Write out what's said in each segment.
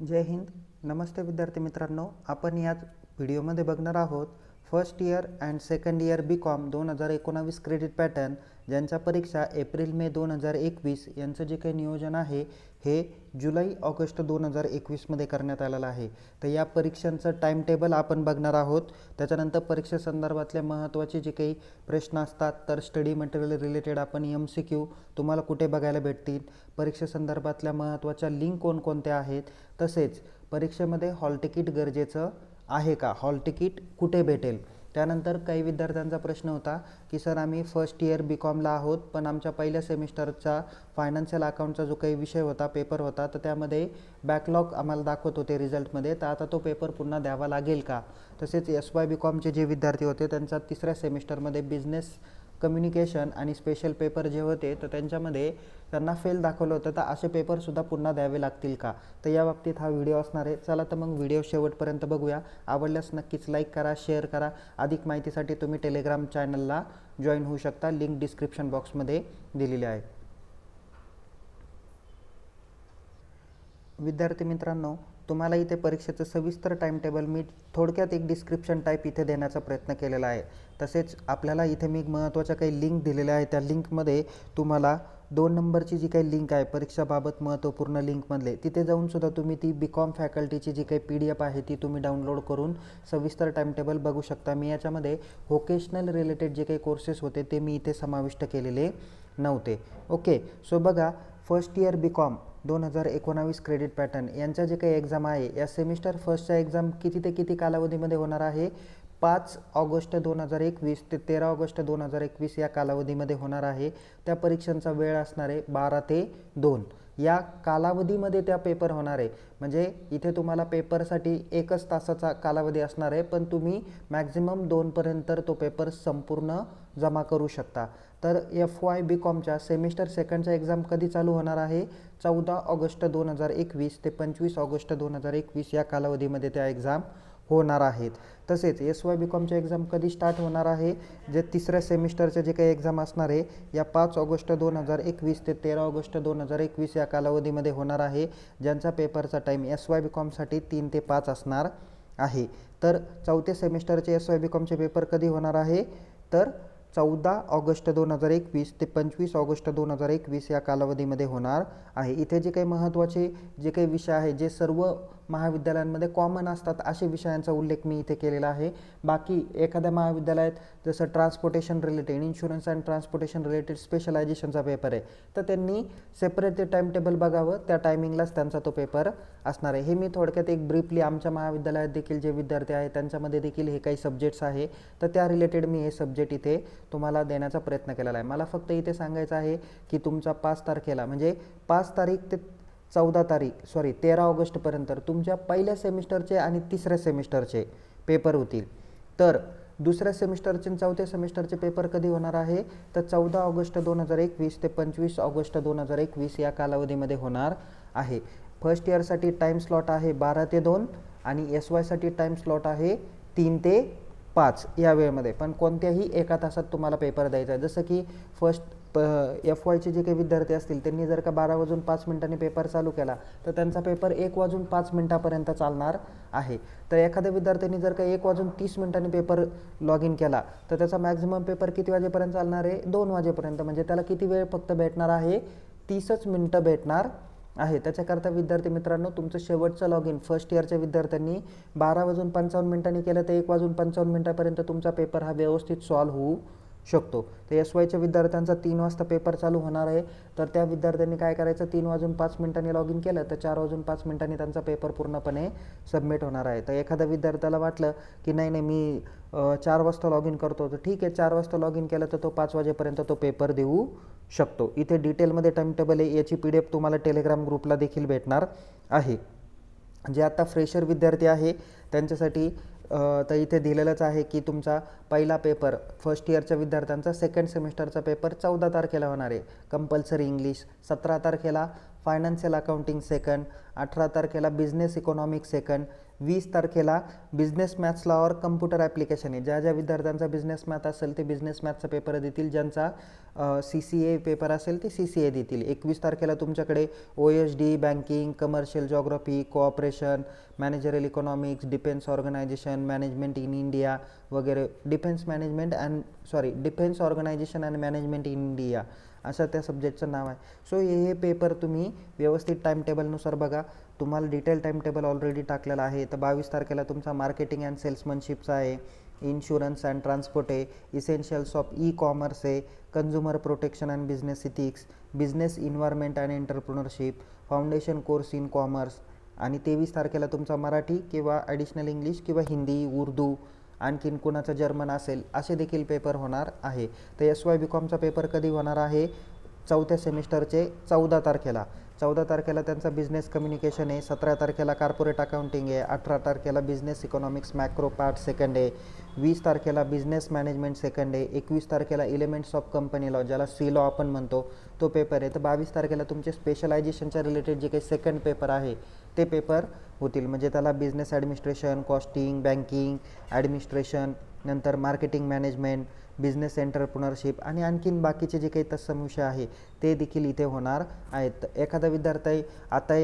जय हिंद नमस्ते विद्यार्थी मित्रांनो आपण याच व्हिडिओमध्ये बघणार आहोत first year and second year B com दोन हजार एकोणावीस क्रेडिट पॅटर्न ज्यांच्या परीक्षा एप्रिल मे दोन हजार एकवीस यांचं जे काही नियोजन आहे हे जुलै ऑगस्ट दोन हजार एकवीसमध्ये करण्यात आलेलं आहे तर या परीक्षांचं टाईम टेबल आपण बघणार आहोत त्याच्यानंतर परीक्षेसंदर्भातले महत्त्वाचे जे काही प्रश्न असतात तर स्टडी मटेरियल रिलेटेड आपण एम सी क्यू तुम्हाला कुठे बघायला भेटतील परीक्षेसंदर्भातल्या महत्त्वाच्या लिंक कोणकोणत्या आहेत तसेच परीक्षेमध्ये हॉल तिकीट गरजेचं आहे का हॉल तिकीट कुठे भेटेल त्यानंतर काही विद्यार्थ्यांचा प्रश्न होता की सर आम्ही फर्स्ट इयर बी कॉमला आहोत पण आमच्या पहिल्या सेमिस्टरचा फायनान्शियल अकाउंटचा जो काही विषय होता पेपर होता तर त्यामध्ये बॅकलॉग आम्हाला दाखवत होते रिझल्टमध्ये तर आता तो पेपर पुन्हा द्यावा लागेल का तसेच एस वाय बी कॉमचे जे विद्यार्थी होते त्यांचा तिसऱ्या सेमिस्टरमध्ये बिझनेस कम्युनिकेशन आणि स्पेशल पेपर जे होते तर त्यांच्यामध्ये त्यांना फेल दाखवलं होतं तर असे पेपरसुद्धा पुन्हा द्यावे लागतील का तर या बाबतीत हा व्हिडिओ असणार आहे चला तर मग व्हिडिओ शेवटपर्यंत बघूया आवडल्यास नक्कीच लाईक करा शेअर करा अधिक माहितीसाठी तुम्ही टेलिग्राम चॅनलला जॉईन होऊ शकता लिंक डिस्क्रिप्शन बॉक्समध्ये दिलेली आहे विद्यार्थी मित्रांनो तुम्हाला इथे परीक्षेचं सविस्तर टाईमटेबल टेबल मी थोडक्यात एक डिस्क्रिप्शन टाईप इथे देण्याचा प्रयत्न केलेला आहे तसेच आपल्याला इथे मी महत्त्वाच्या काही लिंक दिलेल्या आहे त्या लिंकमध्ये तुम्हाला दोन नंबरची जी काही लिंक आहे परीक्षाबाबत महत्त्वपूर्ण लिंकमधले तिथे जाऊनसुद्धा तुम्ही ती बी कॉम फॅकल्टीची जी काही पी डी एफ आहे ती तुम्ही डाउनलोड करून सविस्तर टाईमटेबल बघू शकता मी याच्यामध्ये व्होकेशनल रिलेटेड जे काही कोर्सेस होते ते मी इथे समाविष्ट केलेले नव्हते ओके सो बघा फर्स्ट इयर बी कॉम दोन हजार एकोणावीस क्रेडिट पॅटर्न यांच्या जे काही एक्झाम आहे या सेमिस्टर फर्स्टच्या एक्झाम किती ते किती कालावधीमध्ये होणार आहे पाच ऑगस्ट दोन हजार एकवीस ते तेरा ऑगस्ट दोन हजार एकवीस या कालावधीमध्ये होणार आहे त्या परीक्षांचा वेळ असणार आहे बारा ते दोन या कालावधीमध्ये त्या पेपर होणार आहे म्हणजे इथे तुम्हाला पेपरसाठी एकच तासाचा कालावधी असणार आहे पण तुम्ही मॅक्झिमम दोनपर्यंत तो पेपर संपूर्ण जमा करू शकता तर एफ वाय बी कॉमच्या सेमिस्टर सेकंडचा एक्झाम कधी चालू होणार आहे चौदा ऑगस्ट दोन हजार एकवीस ते पंचवीस ऑगस्ट दोन हजार एकवीस या कालावधीमध्ये त्या एक्झाम होणार आहेत तसेच एस वाय बी कॉमच्या एक्झाम कधी स्टार्ट होणार आहे जे तिसऱ्या सेमिस्टरचे जे काही एक्झाम असणार आहे या पाच ऑगस्ट दोन हजार एकवीस ते तेरा ऑगस्ट दोन हजार एकवीस या कालावधीमध्ये होणार आहे ज्यांचा पेपरचा टाईम एस वाय बी कॉमसाठी तीन ते पाच असणार आहे तर चौथे सेमिस्टरचे एस वाय बी कॉमचे पेपर कधी होणार आहे तर चौदा ऑगस्ट दोन हजार एकवीस ते पंचवीस ऑगस्ट दोन हजार एकवीस या कालावधीमध्ये होणार आहे इथे जे काही महत्त्वाचे जे काही विषय आहे जे सर्व महाविद्यालयांमध्ये कॉमन असतात असे विषयांचा उल्लेख मी इथे केलेला आहे बाकी एखाद्या महाविद्यालयात जसं transportation related insurance and transportation related स्पेशलायझेशनचा पेपर आहे तर त्यांनी सेपरेट ते टाईम टेबल बघावं त्या टायमिंगलाच त्यांचा तो पेपर असणार आहे हे मी थोडक्यात एक ब्रीफली आमच्या महाविद्यालयात देखील जे विद्यार्थी आहे त्यांच्यामध्ये देखील हे काही सब्जेक्ट्स आहे तर त्या रिलेटेड मी हे सब्जेक्ट इथे तुम्हाला देण्याचा प्रयत्न केलेला आहे मला फक्त इथे सांगायचं आहे की तुमचा पाच तारखेला म्हणजे पाच तारीख ते चौदा तारीख सॉरी तेरा ऑगस्टपर्यंत तुमच्या पहिल्या सेमिस्टरचे आणि तिसऱ्या सेमिस्टरचे पेपर होतील तर दुसऱ्या सेमिस्टरचे चौथ्या सेमिस्टरचे पेपर कधी होणार आहे तर चौदा ऑगस्ट दोन हजार एकवीस ते पंचवीस ऑगस्ट दोन हजार एकवीस या कालावधीमध्ये होणार आहे फर्स्ट इयरसाठी टाईम स्लॉट आहे बारा ते दोन आणि एस वायसाठी टाईम स्लॉट आहे तीन ते पाच या वेळेमध्ये पण कोणत्याही एका तासात तुम्हाला पेपर द्यायचा आहे जसं की फर्स्ट प एफ वायचे जे काही विद्यार्थी असतील त्यांनी जर का बारा वाजून पाच मिनिटांनी पेपर चालू केला तर त्यांचा पेपर एक वाजून पाच मिनटापर्यंत चालणार आहे तर एखाद्या विद्यार्थ्यांनी जर का एक वाजून तीस मिनिटांनी पेपर लॉग इन केला तर त्याचा मॅक्झिमम पेपर किती वाजेपर्यंत चालणार आहे दोन वाजेपर्यंत म्हणजे त्याला किती वेळ फक्त भेटणार आहे तीसच मिनटं भेटणार आहे त्याच्याकरता विद्यार्थी मित्रांनो तुमचं शेवटचं लॉग इन फर्स्ट इयरच्या विद्यार्थ्यांनी बारा वाजून पंचावन्न मिनिटांनी केलं तर एक वाजून पंचावन्न मिनटापर्यंत तुमचा पेपर हा व्यवस्थित सॉल्व्ह होऊ शकतो तर एस वायच्या विद्यार्थ्यांचा तीन वाजता पेपर चालू होणार आहे तर त्या विद्यार्थ्यांनी काय करायचं तीन वाजून पाच मिनिटांनी लॉग इन केलं तर चार वाजून पाच मिनिटांनी त्यांचा पेपर पूर्णपणे सबमिट होणार आहे तर एखाद्या विद्यार्थ्याला वाटलं की नाही नाही मी चार वाजता लॉग इन करतो तर ठीक आहे चार वाजता लॉग इन केलं तर तो पाच वाजेपर्यंत तो पेपर देऊ शकतो इथे डिटेलमध्ये टाईम टेबल आहे याची पी डी एफ तुम्हाला टेलिग्राम ग्रुपला देखील भेटणार आहे जे आता फ्रेशर विद्यार्थी आहे त्यांच्यासाठी तर इथे दिलेलंच आहे की तुमचा पहिला पेपर फर्स्ट इयरच्या विद्यार्थ्यांचा सेकंड सेमिस्टरचा पेपर चौदा तारखेला होणार आहे कंपल्सरी इंग्लिश सतरा तारखेला फायनान्शियल अकाउंटिंग सेकंड अठरा तारखेला बिझनेस इकॉनॉमिक सेकंड वीस तारखेला बिझनेस मॅथ्सला और कम्प्युटर ॲप्लिकेशन आहे ज्या ज्या विद्यार्थ्यांचा बिझनेस मॅथ असेल ते बिझनेस मॅथचा पेपर देतील ज्यांचा सी सी ए पेपर असेल ते सी सी ए देतील एकवीस तारखेला तुमच्याकडे O H D banking commercial geography cooperation managerial economics defence organisation management in India वगैरे defence management and sorry defence organisation and management in India असं त्या सब्जेक्टचं नाव आहे सो हे पेपर तुम्ही व्यवस्थित टाईम टेबलनुसार बघा तुम्हाला डिटेल टाईम टेबल ऑलरेडी टाकलेला आहे तर बावीस तारखेला तुमचा मार्केटिंग अँड सेल्समनशिपचा आहे इन्शुरन्स अँड ट्रान्सपोर्ट आहे इसेन्शियल्स ऑफ ई कॉमर्स आहे consumer protection and business ethics business environment and entrepreneurship foundation course in commerce आणि तेवीस तारखेला तुमचा मराठी किंवा ॲडिशनल इंग्लिश किंवा हिंदी उर्दू आणखीन कुणाचं जर्मन असेल असे देखील पेपर होणार आहे तर एस वाय बी कॉमचा पेपर कधी होणार आहे चौथ्या सेमिस्टरचे चौदा तारखेला चौदा तारखेला त्यांचा बिझनेस कम्युनिकेशन आहे सतरा तारखेला कार्पोरेट अकाउंटिंग आहे अठरा तारखेला business economics macro part second आहे वीस तारखेला बिझनेस मॅनेजमेंट सेकंड आहे एकवीस तारखेला इलिमेंट्स ऑफ कंपनी लॉ ज्याला सी लॉ आपण म्हणतो तो पेपर आहे तर बावीस तारखेला तुमचे स्पेशलायझेशनच्या रिलेटेड जे काही सेकंड पेपर आहे ते पेपर होतील म्हणजे त्याला business administration costing banking administration नंतर मार्केटिंग मॅनेजमेंट बिझनेस एंटरप्रोनरशिप आणि आणखीन बाकीचे जे काही तत्समविषय आहे ते देखील इथे होणार आहेत एखादा विद्यार्थी आता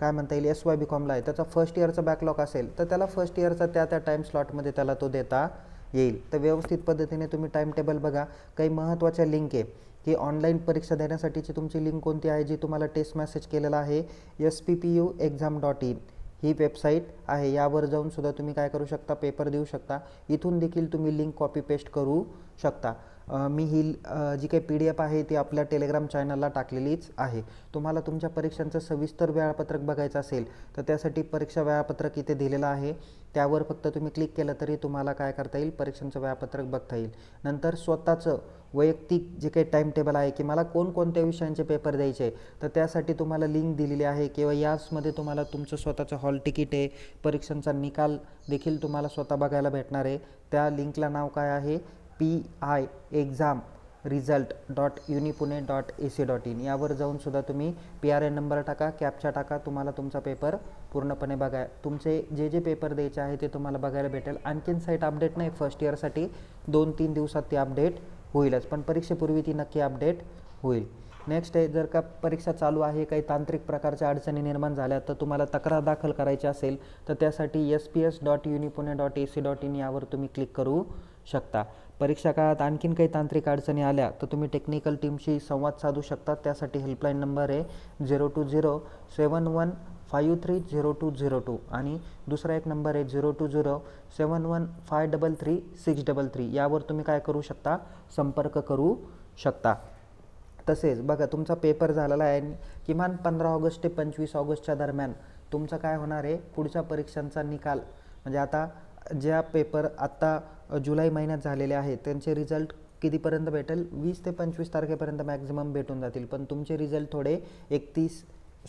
काय म्हणता येईल एस वाय बी कॉमला आहे त्याचा फर्स्ट इयरचा बॅकलॉग असेल तर त्याला फर्स्ट इयरचा त्या त्या टाईम स्लॉटमध्ये त्याला तो देता येईल तर व्यवस्थित पद्धतीने तुम्ही टाईम टेबल बघा काही महत्त्वाच्या लिंक आहे ही ऑनलाईन परीक्षा देण्यासाठीची तुमची लिंक कोणती आहे जी तुम्हाला टेस्ट मेसेज केलेला आहे S P P U exam dot in ही वेबसाईट आहे यावर जाऊन सुद्धा तुम्ही काय करू शकता पेपर देऊ शकता इथून देखील तुम्ही लिंक कॉपी पेस्ट करू शकता मी ही जी काही पी डी एफ आहे ती आपल्या टेलिग्राम चॅनलला टाकलेलीच आहे तुम्हाला तुमच्या परीक्षांचं सविस्तर वेळापत्रक बघायचं असेल तर त्यासाठी परीक्षा वेळापत्रक इथे दिलेलं आहे त्यावर फक्त तुम्ही क्लिक केलं तरी तुम्हाला काय करता येईल परीक्षांचं वेळापत्रक बघता येईल नंतर स्वतःचं वैयक्तिक जे काही टाईम टेबल आहे की मला कोणकोणत्या विषयांचे पेपर द्यायचे आहे तर त्यासाठी तुम्हाला लिंक दिलेली आहे किंवा याचमध्ये तुम्हाला तुमचं स्वतःचं हॉल तिकीट आहे परीक्षांचा निकाल देखील तुम्हाला स्वतः बघायला भेटणार आहे त्या लिंकला नाव काय आहे P I exam result dot unipune dot A C dot in यावर जाऊनसुद्धा तुम्ही पी आर एन नंबर टाका कॅपचा टाका तुम्हाला तुमचा पेपर पूर्णपणे बघा तुमचे जे जे पेपर द्यायचे आहे ते तुम्हाला बघायला भेटेल आणखीन साईट अपडेट नाही फर्स्ट इयरसाठी दोन तीन दिवसात ती अपडेट होईलच पण परीक्षेपूर्वी ती नक्की अपडेट होईल नेक्स्ट आहे जर का परीक्षा चालू आहे काही तांत्रिक प्रकारच्या अडचणी निर्माण झाल्या तर तुम्हाला तक्रार दाखल करायची असेल तर त्यासाठी S P S dot unipune dot A C dot in यावर तुम्ही क्लिक करू शकता परीक्षा काळात आणखीन काही तांत्रिक अडचणी आल्या तर तुम्ही टेक्निकल टीमशी संवाद साधू शकता त्यासाठी हेल्पलाईन नंबर आहे zero two zero seven one five three zero two zero two आणि दुसरा एक नंबर आहे zero two zero seven one five double three six double three यावर तुम्ही काय करू शकता संपर्क करू शकता तसेच बघा तुमचा पेपर झालेला आहे किमान पंधरा ऑगस्ट ते पंचवीस ऑगस्टच्या दरम्यान तुमचं काय होणार आहे पुढच्या परीक्षांचा निकाल म्हणजे आता ज्या पेपर आत्ता जुलै महिन्यात झालेले आहेत त्यांचे रिझल्ट कितीपर्यंत भेटेल वीस ते पंचवीस तारखेपर्यंत मॅक्झिमम भेटून जातील पण तुमचे रिझल्ट थोडे एकतीस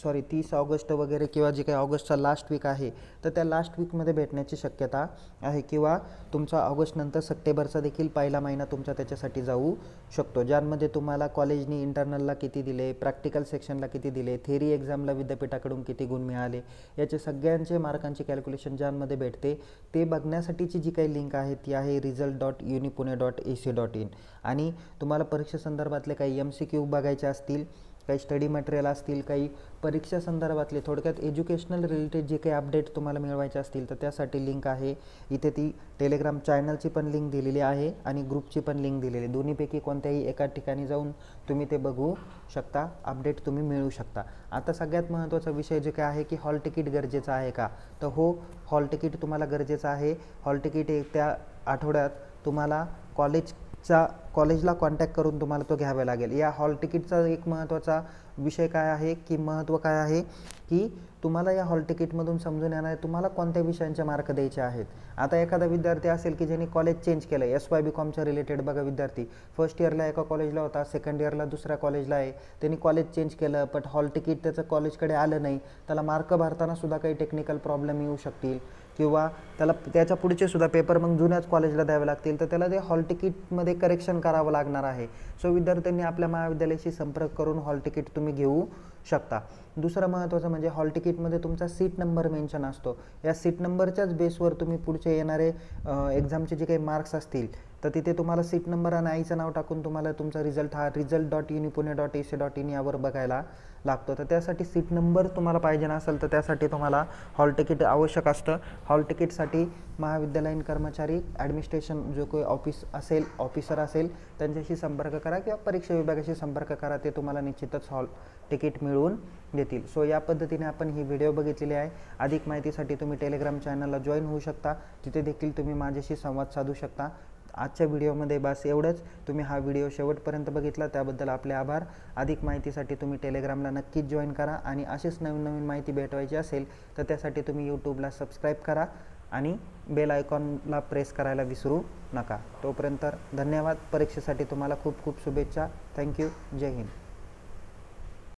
सॉरी तीस ऑगस्ट वगैरे किंवा जे काही ऑगस्टचा लास्ट वीक आहे तर त्या लास्ट वीकमध्ये भेटण्याची शक्यता आहे किंवा तुमचा ऑगस्टनंतर सप्टेंबरचा देखील पहिला महिना तुमचा त्याच्यासाठी जाऊ शकतो ज्यांमध्ये तुम्हाला कॉलेजनी इंटरनलला किती दिले प्रॅक्टिकल सेक्शनला किती दिले थेरी एक्झामला विद्यापीठाकडून किती गुण मिळाले याचे सगळ्यांचे मार्कांचे कॅल्क्युलेशन ज्यांमध्ये भेटते ते बघण्यासाठीची जी काही लिंक आहे ती आहे result dot unipune dot A C dot in आणि तुम्हाला परीक्षेसंदर्भातले काही एम सी क्यू बघायचे असतील काही स्टडी मटेरियल असतील काही परीक्षा संदर्भातले थोडक्यात एज्युकेशनल रिलेटेड जे काही अपडेट तुम्हाला मिळवायचे असतील तर त्यासाठी लिंक आहे इथे ती टेलिग्राम चॅनलची पण लिंक दिलेली आहे आणि ग्रुपची पण लिंक दिलेली दोन्हीपैकी कोणत्याही एका ठिकाणी जाऊन तुम्ही ते बघू शकता अपडेट तुम्ही मिळू शकता आता सगळ्यात महत्त्वाचा विषय जे काय आहे की हॉल तिकीट गरजेचं आहे का तर हो हॉल तिकीट तुम्हाला गरजेचं आहे हॉल तिकीट एक त्या आठवड्यात तुम्हाला कॉलेज चा कॉलेजला कॉन्टॅक्ट करून तुम्हाला तो घ्यावा लागेल या हॉल तिकीटचा एक महत्त्वाचा विषय काय आहे की महत्त्व काय आहे की तुम्हाला या हॉल तिकीटमधून समजून येणार आहे तुम्हाला कोणत्या विषयांचे मार्क द्यायचे आहेत आता एखादा विद्यार्थी असेल की ज्यांनी कॉलेज चेंज केलं आहे एस वाय बी कॉमच्या रिलेटेड बघा विद्यार्थी फर्स्ट इयरला एका कॉलेजला होता सेकंड इयरला दुसऱ्या कॉलेजला आहे त्यांनी कॉलेज चेंज केलं बट हॉल तिकीट त्याचं कॉलेजकडे आलं नाही त्याला मार्क भरताना सुद्धा काही टेक्निकल प्रॉब्लेम येऊ शकतील किंवा त्याला त्याच्या पुढचे सुद्धा पेपर मग जुन्याच कॉलेजला द्यावे लागतील तर त्याला ते हॉल तिकीटमध्ये करेक्शन करावं लागणार आहे सो विद्यार्थ्यांनी आपल्या महाविद्यालयाशी संपर्क करून हॉल तिकीट तुम्ही घेऊ शकता दुसरं महत्त्वाचं म्हणजे हॉल तिकीटमध्ये तुमचा सीट नंबर मेन्शन असतो या सीट नंबरच्याच बेसवर तुम्ही पुढचे येणारे एक्झामचे जे काही मार्क्स असतील तर तिथे तुम्हाला सीट नंबर आणि आईचं नाव टाकून तुम्हाला तुमचा रिझल्ट हा result dot unipune dot A C dot in यावर बघायला लागतो तर त्यासाठी सीट नंबर तुम्हाला पाहिजे असेल तर त्यासाठी तुम्हाला हॉल तिकीट आवश्यक असतं हॉल तिकीटसाठी महाविद्यालयीन कर्मचारी ॲडमिनिस्ट्रेशन जो काही ऑफिस असेल ऑफिसर असेल त्यांच्याशी संपर्क करा किंवा परीक्षा विभागाशी संपर्क करा ते तुम्हाला निश्चितच हॉल तिकीट मिळवून देतील सो या पद्धतीने आपण ही व्हिडिओ बघितलेली आहे अधिक माहितीसाठी तुम्ही टेलिग्राम चॅनलला जॉईन होऊ शकता तिथे देखील तुम्ही माझ्याशी संवाद साधू शकता आजच्या व्हिडिओमध्ये बस एवढंच तुम्ही हा व्हिडिओ शेवटपर्यंत बघितला त्याबद्दल आपले आभार अधिक माहितीसाठी तुम्ही टेलिग्रामला नक्कीच जॉईन करा आणि अशीच नवीन नवीन माहिती भेटवायची असेल तर त्यासाठी तुम्ही यूट्यूबला सबस्क्राईब करा आणि बेल आयकॉनला प्रेस करायला विसरू नका तोपर्यंत धन्यवाद परीक्षेसाठी तुम्हाला खूप खूप शुभेच्छा थँक्यू जय हिंद